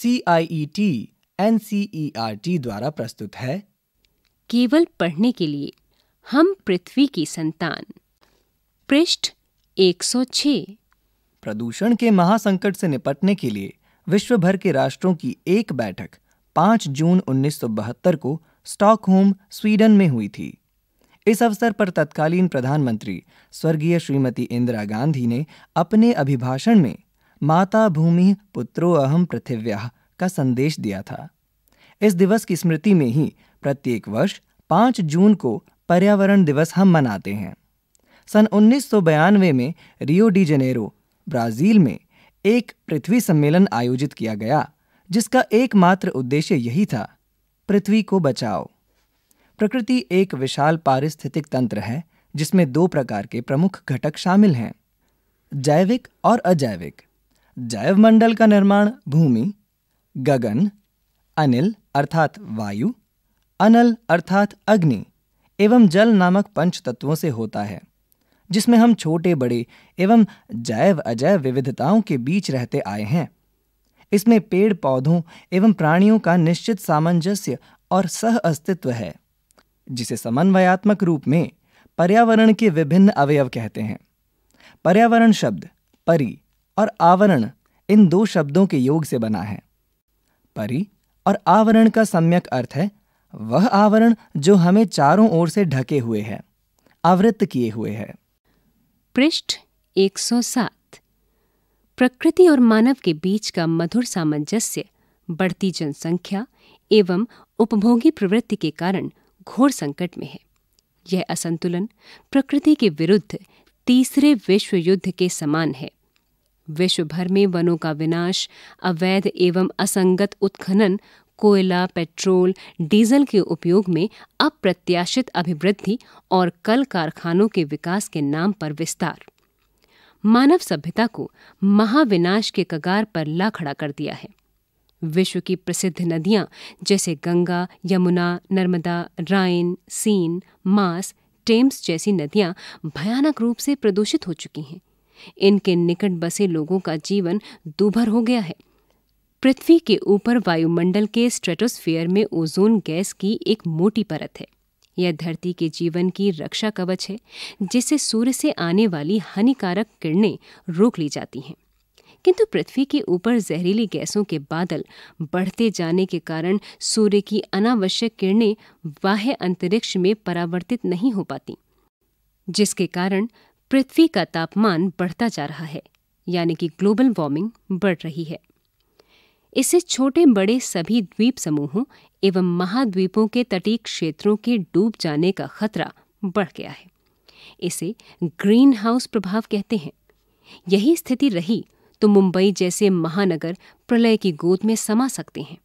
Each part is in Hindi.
C I E T N C E R T द्वारा प्रस्तुत है केवल पढ़ने के लिए हम पृथ्वी की संतान पृष्ठ 106 प्रदूषण के महासंकट से निपटने के लिए विश्व भर के राष्ट्रों की एक बैठक 5 जून 1972 को स्टॉकहोम स्वीडन में हुई थी इस अवसर पर तत्कालीन प्रधानमंत्री स्वर्गीय श्रीमती इंदिरा गांधी ने अपने अभिभाषण में माता भूमि पुत्रो अहम पृथिव्या का संदेश दिया था इस दिवस की स्मृति में ही प्रत्येक वर्ष 5 जून को पर्यावरण दिवस हम मनाते हैं सन 1992 में रियो डी जनेरो ब्राज़ील में एक पृथ्वी सम्मेलन आयोजित किया गया जिसका एकमात्र उद्देश्य यही था पृथ्वी को बचाओ प्रकृति एक विशाल पारिस्थितिक तंत्र है जिसमें दो प्रकार के प्रमुख घटक शामिल हैं जैविक और अजैविक जैव मंडल का निर्माण भूमि गगन अनिल अर्थात वायु अनल अर्थात अग्नि एवं जल नामक पंच तत्वों से होता है जिसमें हम छोटे बड़े एवं जैव अजैव विविधताओं के बीच रहते आए हैं इसमें पेड़ पौधों एवं प्राणियों का निश्चित सामंजस्य और सह अस्तित्व है जिसे समन्वयात्मक रूप में पर्यावरण के विभिन्न अवयव कहते हैं पर्यावरण शब्द परी और आवरण इन दो शब्दों के योग से बना है परि और आवरण का सम्यक अर्थ है वह आवरण जो हमें चारों ओर से ढके हुए है आवृत किए हुए है पृष्ठ 107 प्रकृति और मानव के बीच का मधुर सामंजस्य बढ़ती जनसंख्या एवं उपभोगी प्रवृत्ति के कारण घोर संकट में है यह असंतुलन प्रकृति के विरुद्ध तीसरे विश्व युद्ध के समान है विश्व भर में वनों का विनाश अवैध एवं असंगत उत्खनन कोयला पेट्रोल डीजल के उपयोग में अप्रत्याशित अभिवृद्धि और कल कारखानों के विकास के नाम पर विस्तार मानव सभ्यता को महाविनाश के कगार पर ला खड़ा कर दिया है विश्व की प्रसिद्ध नदियां जैसे Ganga Yamuna Narmada Rhine Seine Maas Thames जैसी नदियां भयानक रूप से प्रदूषित हो चुकी हैं इनके निकट बसे लोगों का जीवन दुभर हो गया है पृथ्वी के ऊपर वायुमंडल के स्ट्रेटोस्फीयर में ओजोन गैस की एक मोटी परत है यह धरती के जीवन की रक्षा कवच है जिससे सूर्य से आने वाली हानिकारक किरणें रोक ली जाती हैं किंतु पृथ्वी के ऊपर जहरीली गैसों के बादल बढ़ते जाने के कारण सूर्य की अनावश्यक किरणें बाह्य अंतरिक्ष में परावर्तित नहीं हो पाती जिसके कारण पृथ्वी का तापमान बढ़ता जा रहा है यानी कि ग्लोबल वार्मिंग बढ़ रही है इससे छोटे बड़े सभी द्वीप समूहों एवं महाद्वीपों के तटीय क्षेत्रों के डूब जाने का खतरा बढ़ गया है इसे ग्रीन हाउस प्रभाव कहते हैं यही स्थिति रही तो मुंबई जैसे महानगर प्रलय की गोद में समा सकते हैं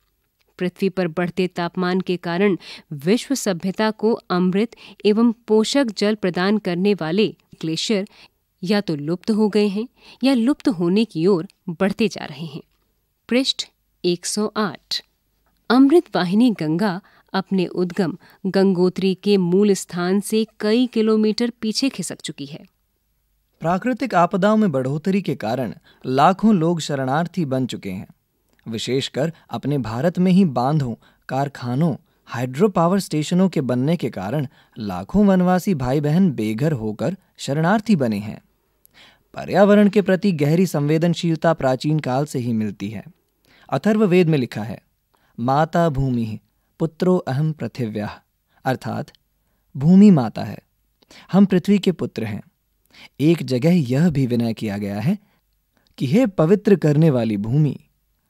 पृथ्वी पर बढ़ते तापमान के कारण विश्व सभ्यता को अमृत एवं पोषक जल प्रदान करने वाले ग्लेशियर या तो लुप्त हो गए हैं या लुप्त होने की ओर बढ़ते जा रहे हैं पृष्ठ 108 अमृत वाहिनी गंगा अपने उद्गम गंगोत्री के मूल स्थान से कई किलोमीटर पीछे खिसक चुकी है प्राकृतिक आपदाओं में बढ़ोतरी के कारण लाखों लोग शरणार्थी बन चुके हैं विशेषकर अपने भारत में ही बांधों कारखानों हाइड्रो पावर स्टेशनों के बनने के कारण लाखों वनवासी भाई बहन बेघर होकर शरणार्थी बने हैं पर्यावरण के प्रति गहरी संवेदनशीलता प्राचीन काल से ही मिलती है अथर्ववेद में लिखा है माता भूमि पुत्रो अहम पृथिव्या अर्थात भूमि माता है हम पृथ्वी के पुत्र हैं एक जगह यह भी विनय किया गया है कि हे पवित्र करने वाली भूमि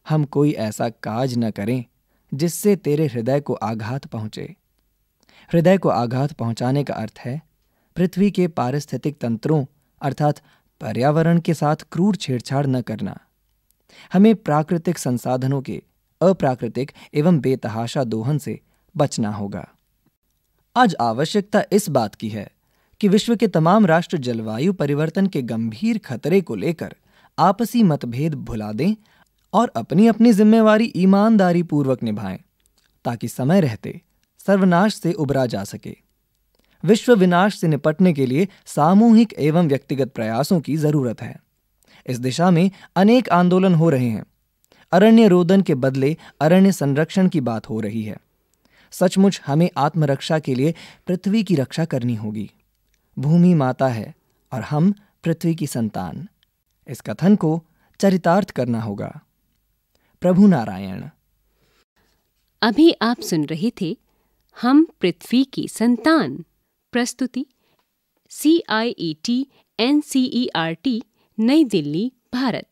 हम कोई ऐसा काज न करें जिससे तेरे हृदय को आघात पहुंचे हृदय को आघात पहुंचाने का अर्थ है पृथ्वी के पारिस्थितिक तंत्रों अर्थात पर्यावरण के साथ क्रूर छेड़छाड़ न करना हमें प्राकृतिक संसाधनों के अप्राकृतिक एवं बेतहाशा दोहन से बचना होगा आज आवश्यकता इस बात की है कि विश्व के तमाम राष्ट्र जलवायु परिवर्तन के गंभीर खतरे को लेकर आपसी मतभेद भुला दें और अपनी अपनी जिम्मेवारी ईमानदारी पूर्वक निभाएं ताकि समय रहते सर्वनाश से उबरा जा सके विश्व विनाश से निपटने के लिए सामूहिक एवं व्यक्तिगत प्रयासों की जरूरत है इस दिशा में अनेक आंदोलन हो रहे हैं अरण्य रोदन के बदले अरण्य संरक्षण की बात हो रही है सचमुच हमें आत्मरक्षा के लिए पृथ्वी की रक्षा करनी होगी भूमि माता है और हम पृथ्वी की संतान इस कथन को चरितार्थ करना होगा प्रभु नारायण अभी आप सुन रहे थे हम पृथ्वी की संतान प्रस्तुति C I E T N C E R T New Delhi Bharat